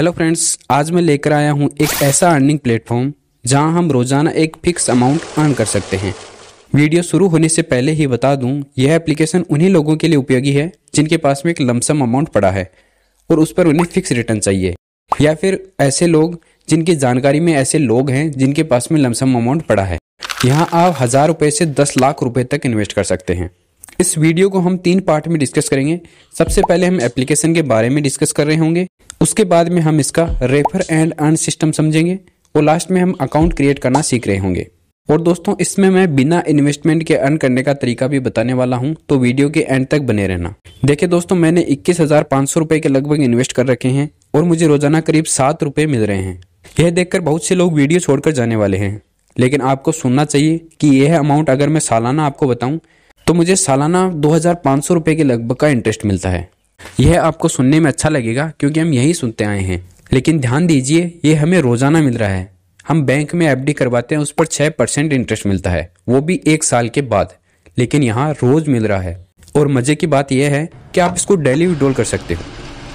hello friends आज मैं लेकर आया हूं एक ऐसा अर्निंग प्लेटफॉर्म जहां हम रोज़ाना एक फिक्स अमाउंट अर्न कर सकते हैं वीडियो शुरू होने से पहले ही बता दूं यह एप्लीकेशन उन्हीं लोगों के लिए उपयोगी है जिनके पास में एक लमसम अमाउंट पड़ा है और उस पर उन्हें फिक्स रिटर्न चाहिए या फिर ऐसे लोग जिनकी जानकारी में ऐसे लोग हैं जिनके पास में लमसम अमाउंट पड़ा है यहाँ आप हज़ार रुपये से दस लाख रुपये तक इन्वेस्ट कर सकते हैं इस वीडियो को हम तीन पार्ट में डिस्कस करेंगे सबसे पहले हम एप्लीकेशन के बारे में डिस्कस कर रहे होंगे उसके बाद में हम इसका रेफर एंड अर्न सिस्टम समझेंगे और लास्ट में हम अकाउंट क्रिएट करना सीख रहे होंगे और दोस्तों इसमें मैं बिना इन्वेस्टमेंट के अर्न करने का तरीका भी बताने वाला हूं तो वीडियो के एंड तक बने रहना देखिए दोस्तों मैंने इक्कीस हजार के लगभग इन्वेस्ट कर रखे हैं और मुझे रोजाना करीब सात रुपए मिल रहे हैं यह देखकर बहुत से लोग वीडियो छोड़कर जाने वाले हैं लेकिन आपको सुनना चाहिए कि यह अमाउंट अगर मैं सालाना आपको बताऊं तो मुझे सालाना दो हज़ार के लगभग का इंटरेस्ट मिलता है यह आपको सुनने में अच्छा लगेगा क्योंकि हम यही सुनते आए हैं लेकिन ध्यान दीजिए ये हमें रोज़ाना मिल रहा है हम बैंक में एफडी करवाते हैं उस पर छह परसेंट इंटरेस्ट मिलता है वो भी एक साल के बाद लेकिन यहाँ रोज़ मिल रहा है और मज़े की बात यह है कि आप इसको डेली विड्रॉल कर सकते हो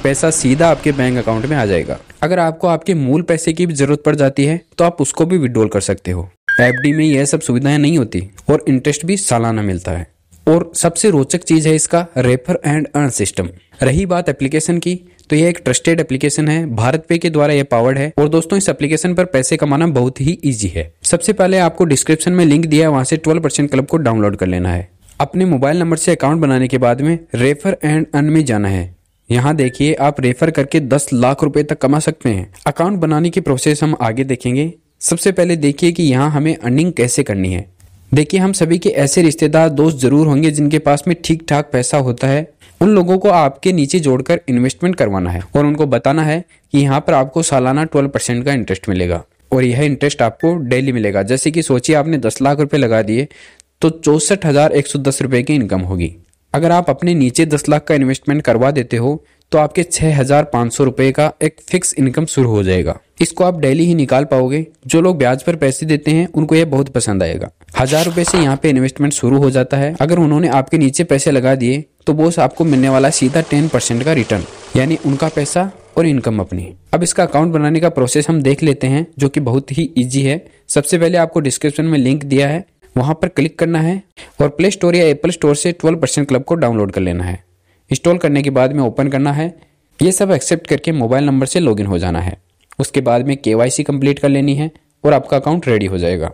पैसा सीधा आपके बैंक अकाउंट में आ जाएगा अगर आपको आपके मूल पैसे की भी ज़रूरत पड़ जाती है तो आप उसको भी विड्रॉल कर सकते हो एफ में यह सब सुविधाएं नहीं होती और इंटरेस्ट भी सालाना मिलता है और सबसे रोचक चीज़ है इसका रेफर एंड अर्न सिस्टम रही बात एप्लीकेशन की तो ये एक ट्रस्टेड एप्लीकेशन है भारत पे के द्वारा ये पावर्ड है और दोस्तों इस एप्लीकेशन पर पैसे कमाना बहुत ही इजी है सबसे पहले आपको डिस्क्रिप्शन में लिंक दिया है वहाँ से ट्वेल्व परसेंट क्लब को डाउनलोड कर लेना है अपने मोबाइल नंबर से अकाउंट बनाने के बाद में रेफर एंड अर्न में जाना है यहाँ देखिए आप रेफर करके दस लाख रुपए तक कमा सकते हैं अकाउंट बनाने की प्रोसेस हम आगे देखेंगे सबसे पहले देखिए कि यहाँ हमें अर्निंग कैसे करनी है देखिए हम सभी के ऐसे रिश्तेदार दोस्त जरूर होंगे जिनके पास में ठीक ठाक पैसा होता है उन लोगों को आपके नीचे जोड़कर इन्वेस्टमेंट करवाना है और उनको बताना है कि यहाँ पर आपको सालाना ट्वेल्व परसेंट का इंटरेस्ट मिलेगा और यह इंटरेस्ट आपको डेली मिलेगा जैसे कि सोचिए आपने दस लाख रुपए लगा दिए तो चौसठ हजार एक सौ दस रुपए की इनकम होगी अगर आप अपने नीचे दस लाख का इन्वेस्टमेंट करवा देते हो तो आपके छः हज़ार पाँच सौ रुपये का एक फिक्स इनकम शुरू हो जाएगा इसको आप डेली ही निकाल पाओगे जो लोग ब्याज पर पैसे देते हैं उनको यह बहुत पसंद आएगा हजार रुपए से यहाँ पे इन्वेस्टमेंट शुरू हो जाता है अगर उन्होंने आपके नीचे पैसे लगा दिए तो बोस आपको मिलने वाला सीधा टेन परसेंट का रिटर्न यानी उनका पैसा और इनकम अपनी अब इसका अकाउंट बनाने का प्रोसेस हम देख लेते हैं जो कि बहुत ही ईजी है सबसे पहले आपको डिस्क्रिप्शन में लिंक दिया है वहाँ पर क्लिक करना है और प्ले स्टोर या एप्पल स्टोर से ट्वेल्व परसेंट क्लब को डाउनलोड कर लेना है इंस्टॉल करने के बाद में ओपन करना है ये सब एक्सेप्ट करके मोबाइल नंबर से लॉगिन हो जाना है उसके बाद में के कंप्लीट कर लेनी है और आपका अकाउंट रेडी हो जाएगा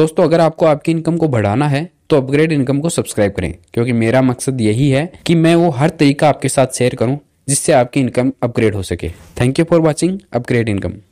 दोस्तों अगर आपको आपकी इनकम को बढ़ाना है तो अपग्रेड इनकम को सब्सक्राइब करें क्योंकि मेरा मकसद यही है कि मैं वो हर तरीका आपके साथ शेयर करूं जिससे आपकी इनकम अपग्रेड हो सके thank you for watching upgrade income